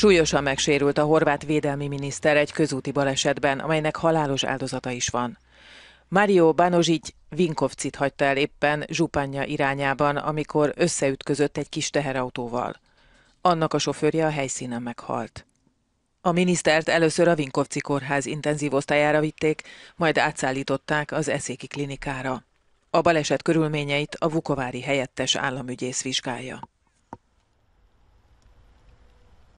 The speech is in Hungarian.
Súlyosan megsérült a horvát védelmi miniszter egy közúti balesetben, amelynek halálos áldozata is van. Mario Banozsic Vinkovcit hagyta el éppen Zsupanya irányában, amikor összeütközött egy kis teherautóval. Annak a sofőrje a helyszínen meghalt. A minisztert először a Vinkovci kórház intenzív osztályára vitték, majd átszállították az eszéki klinikára. A baleset körülményeit a Vukovári helyettes államügyész vizsgálja.